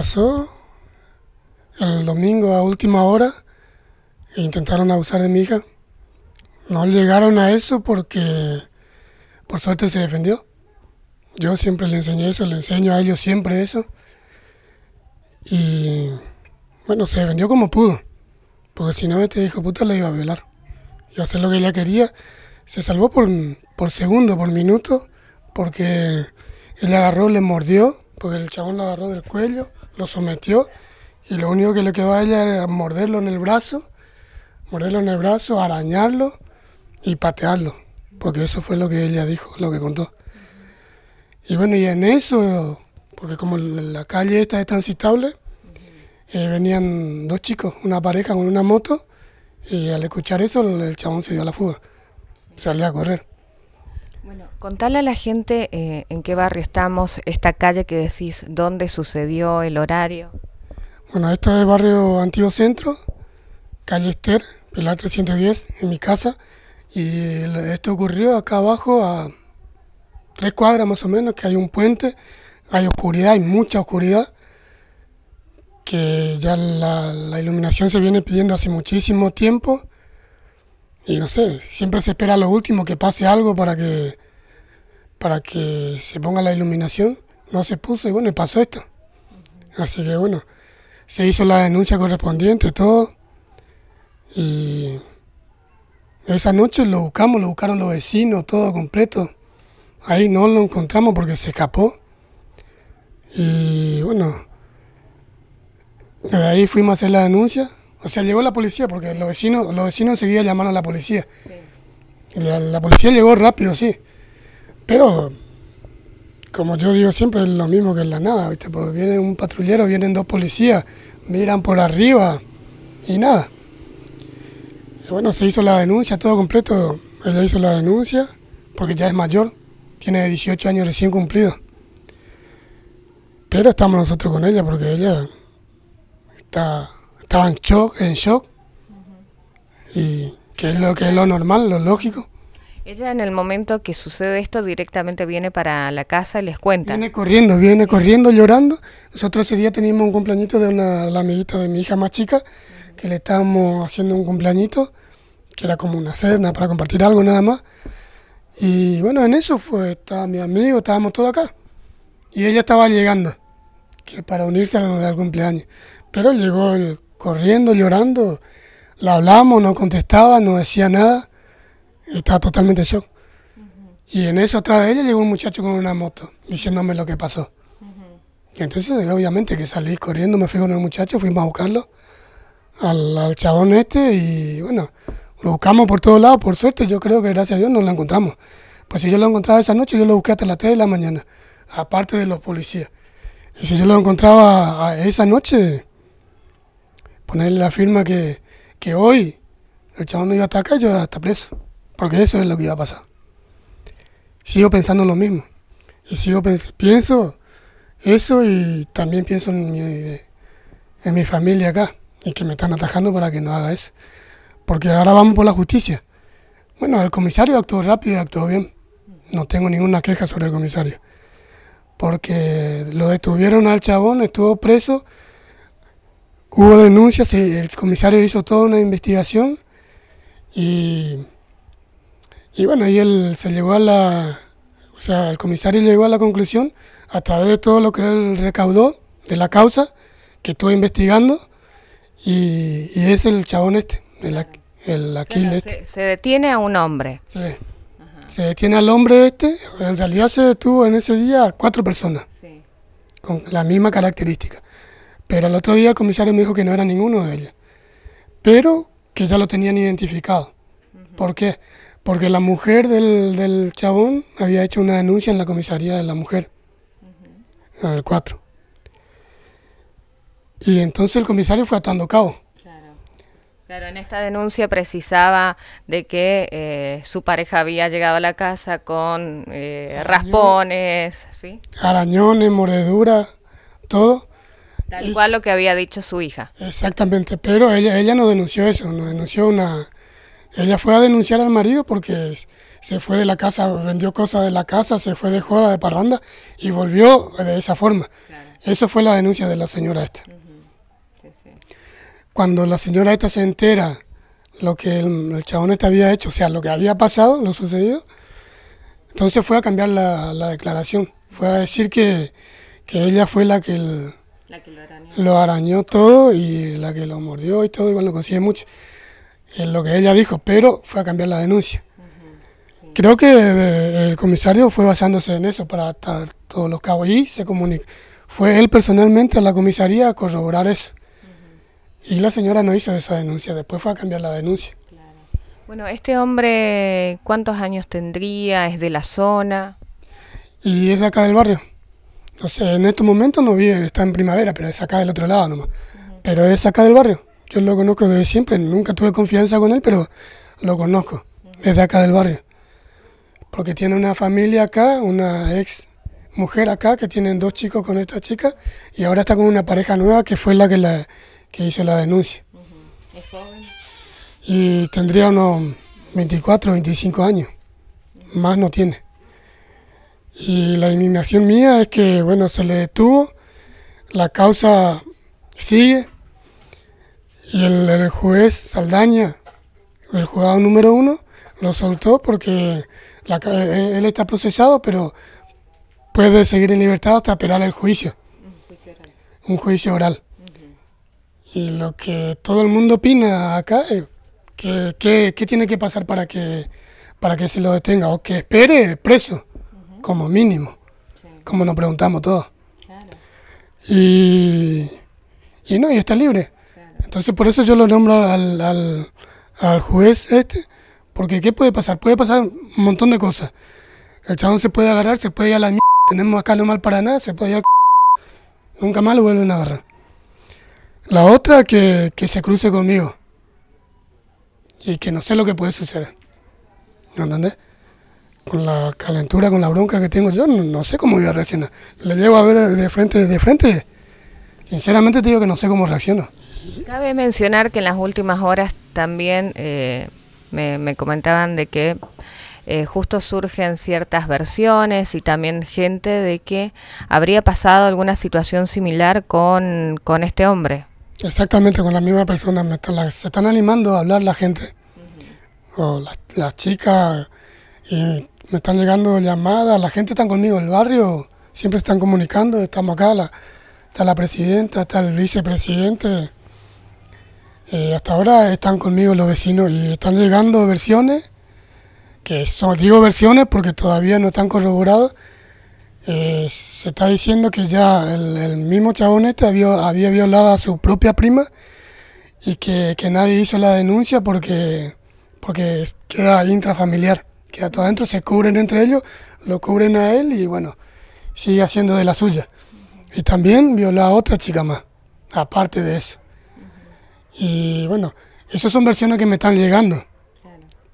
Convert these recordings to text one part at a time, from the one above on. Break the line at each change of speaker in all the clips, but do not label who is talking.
pasó el domingo a última hora e intentaron abusar de mi hija. No llegaron a eso porque por suerte se defendió. Yo siempre le enseñé eso, le enseño a ellos siempre eso. Y bueno, se defendió como pudo. Porque si no, este hijo puta le iba a violar. y a hacer lo que ella quería. Se salvó por, por segundo, por minuto, porque él agarró, le mordió, porque el chabón lo agarró del cuello lo sometió y lo único que le quedó a ella era morderlo en el brazo, morderlo en el brazo, arañarlo y patearlo, porque eso fue lo que ella dijo, lo que contó. Y bueno, y en eso, porque como la calle esta es transitable, eh, venían dos chicos, una pareja con una moto, y al escuchar eso el chabón se dio a la fuga, salía a correr.
Bueno, contale a la gente eh, en qué barrio estamos, esta calle que decís, dónde sucedió, el horario.
Bueno, esto es el barrio Antiguo Centro, calle Esther, Pilar 310, en mi casa. Y esto ocurrió acá abajo a tres cuadras más o menos, que hay un puente, hay oscuridad, hay mucha oscuridad, que ya la iluminación se viene pidiendo hace muchísimo tiempo y no sé, siempre se espera lo último, que pase algo para que, para que se ponga la iluminación. No se puso y bueno, pasó esto. Así que bueno, se hizo la denuncia correspondiente, todo. Y esa noche lo buscamos, lo buscaron los vecinos, todo completo. Ahí no lo encontramos porque se escapó. Y bueno, de ahí fuimos a hacer la denuncia o sea, llegó la policía porque los vecinos, los vecinos enseguida llamaron a la policía. La, policía llegó rápido, sí. Pero, como yo digo siempre, es lo mismo que en la nada, ¿viste? Porque viene un patrullero, vienen dos policías, miran por arriba y nada. Y bueno, se hizo la denuncia, todo completo. Ella hizo la denuncia porque ya es mayor, tiene 18 años recién cumplido. Pero estamos nosotros con ella porque ella está estaban shock, en shock, y que es lo que es lo normal, lo lógico.
Ella en el momento que sucede esto directamente viene para la casa y les cuenta. Viene corriendo,
viene corriendo, llorando. Nosotros ese día teníamos un cumpleañito de una amiguita de mi hija más chica, que le estábamos haciendo un cumpleañito, que era como una cena para compartir algo nada más. Y bueno, en eso fue, estaba mi amigo, estábamos todos acá. Y ella estaba llegando, que para unirse al, al cumpleaños. Pero llegó el corriendo, llorando. La hablamos, no contestaba, no decía nada. Estaba totalmente shock. Y en eso, atrás de ella, llegó un muchacho con una moto, diciéndome lo que pasó. Y entonces, obviamente, que salí corriendo, me fui con el muchacho, fuimos a buscarlo, al, al chabón este, y bueno, lo buscamos por todos lados. Por suerte, yo creo que gracias a Dios nos lo encontramos. Pues si yo lo encontraba esa noche, yo lo busqué hasta las 3 de la mañana, aparte de los policías. Y si yo lo encontraba esa noche, ponerle la firma que, hoy el chabón no iba a acá, yo estar preso. Porque eso es lo que iba a pasar. Sigo pensando lo mismo. Y sigo pienso eso y también pienso en mi, en mi familia acá. Y que me están atajando para que no haga eso. Porque ahora vamos por la justicia. Bueno, el comisario actuó rápido y actuó bien. No tengo ninguna queja sobre el comisario. Porque lo detuvieron al chabón, estuvo preso hubo denuncias, el comisario hizo toda una investigación y, bueno, ahí él se llegó a la, o sea, el comisario llegó a la conclusión a través de todo lo que él recaudó de la causa que estuvo investigando y, es el chabón este, el, el Aquil este.
Se, detiene a un hombre.
Se detiene al hombre este, en realidad se detuvo en ese día a cuatro personas, con la misma característica. Pero el otro día el comisario me dijo que no era ninguno de ellas, pero que ya lo tenían identificado. ¿Por qué? Porque la mujer del, chabón había hecho una denuncia en la comisaría de la mujer, el 4. Y entonces el comisario fue atando cabo.
Claro. en esta denuncia precisaba de que eh, su pareja había llegado a la casa con eh, raspones, ¿sí?
Arañones, mordeduras, todo
Tal lo que había dicho su hija.
Exactamente, pero ella, ella no denunció eso, no denunció una... Ella fue a denunciar al marido porque se fue de la casa, vendió cosas de la casa, se fue de joda, de parranda y volvió de esa forma. Claro. Eso fue la denuncia de la señora esta. Cuando la señora esta se entera lo que el, chabón este había hecho, o sea, lo que había pasado, lo sucedido, entonces fue a cambiar la, declaración. Fue a decir que, que ella fue la que... La que lo arañó. Lo arañó todo y la que lo mordió y todo, igual lo consigue mucho. Es lo que ella dijo, pero fue a cambiar la denuncia. Creo que el comisario fue basándose en eso para estar todos los cabos y se comunica Fue él personalmente a la comisaría a corroborar eso. Y la señora no hizo esa denuncia, después fue a cambiar la denuncia.
Bueno, este hombre, ¿cuántos años tendría? ¿Es de la zona?
Y es de acá del barrio. Entonces, en estos momentos no vive, está en primavera, pero es acá del otro lado nomás. Pero es acá del barrio. Yo lo conozco desde siempre, nunca tuve confianza con él, pero lo conozco desde acá del barrio. Porque tiene una familia acá, una ex mujer acá que tienen dos chicos con esta chica y ahora está con una pareja nueva que fue la que, la, hizo la denuncia. Y tendría unos 24, 25 años. Más no tiene. Y la indignación mía es que, bueno, se le detuvo, la causa sigue, y el, juez Saldaña, el juzgado número uno, lo soltó porque eh, eh, él está procesado, pero puede seguir en libertad hasta esperar el juicio, un juicio oral. Y lo que todo el mundo opina acá es que, ¿qué que tiene que pasar para que, para que se lo detenga o que espere preso como mínimo, como nos preguntamos todos. Y, no, y está libre. Entonces por eso yo lo nombro al, juez este, porque ¿qué puede pasar? Puede pasar un montón de cosas. El chabón se puede agarrar, se puede ir a la mierda, tenemos acá no mal para nada, se puede ir al c... nunca más lo vuelven a agarrar. La otra que, se cruce conmigo y que no sé lo que puede suceder. ¿me ¿Entendés? Con la calentura, con la bronca que tengo yo, no, sé cómo voy a reaccionar. Le llevo a ver de frente, de frente. Sinceramente te digo que no sé cómo reacciono.
Cabe mencionar que en las últimas horas también eh, me, comentaban de que eh, justo surgen ciertas versiones y también gente de que habría pasado alguna situación similar con, este hombre.
Exactamente, con la misma persona. se están animando a hablar la gente. O las chicas y eh, me están llegando llamadas, la gente está conmigo, el barrio siempre están comunicando, estamos acá, está la presidenta, está el vicepresidente. Eh, hasta ahora están conmigo los vecinos y están llegando versiones, que son, digo versiones porque todavía no están corroboradas. Eh, se está diciendo que ya el, mismo chabón este había, violado a su propia prima y que, que nadie hizo la denuncia porque, porque queda intrafamiliar que a todo adentro se cubren entre ellos, lo cubren a él y bueno, sigue haciendo de la suya. Y también viola a otra chica más, aparte de eso. Y bueno, esas son versiones que me están llegando,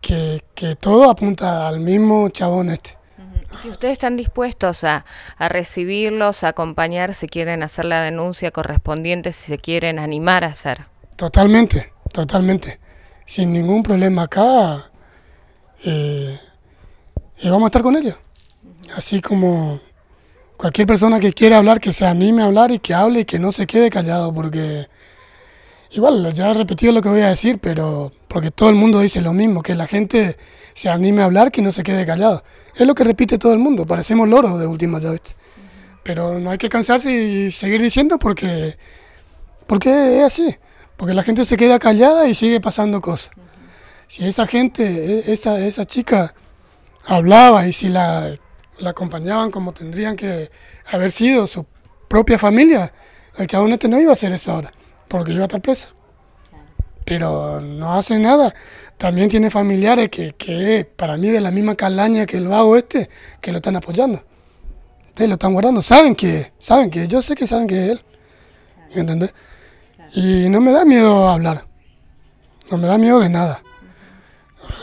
que, todo apunta al mismo chabón este.
¿Y ustedes están dispuestos a, recibirlos, a acompañar si quieren hacer la denuncia correspondiente, si se quieren animar a hacer?
Totalmente, totalmente. Sin ningún problema acá. Eh, y vamos a estar con ellos. Así como cualquier persona que quiera hablar, que se anime a hablar y que hable y que no se quede callado, porque igual ya he repetido lo que voy a decir, pero porque todo el mundo dice lo mismo, que la gente se anime a hablar, que no se quede callado. Es lo que repite todo el mundo, parecemos loros de última ya Pero no hay que cansarse y seguir diciendo porque, porque es así, porque la gente se queda callada y sigue pasando cosas. Si esa gente, e, esa, esa chica hablaba y si la, acompañaban como tendrían que haber sido su propia familia, el chabón este no iba a hacer eso ahora, porque iba a estar preso. Pero no hace nada. También tiene familiares que, para mí de la misma calaña que el vago este, que lo están apoyando. Ustedes lo están guardando, saben que, saben que, yo sé que saben que es él. ¿Entendés? Y no me da miedo hablar. No me da miedo de nada.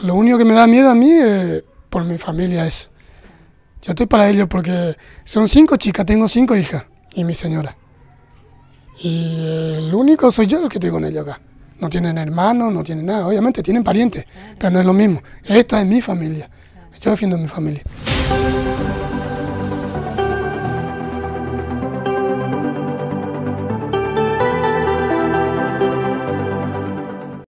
Lo único que me da miedo a mí es por mi familia es. Yo estoy para ellos porque son cinco chicas, tengo cinco hijas y mi señora. Y el único soy yo el que estoy con ellos acá. No tienen hermanos, no tienen nada. Obviamente tienen parientes, pero no es lo mismo. Esta es mi familia. Yo defiendo mi familia.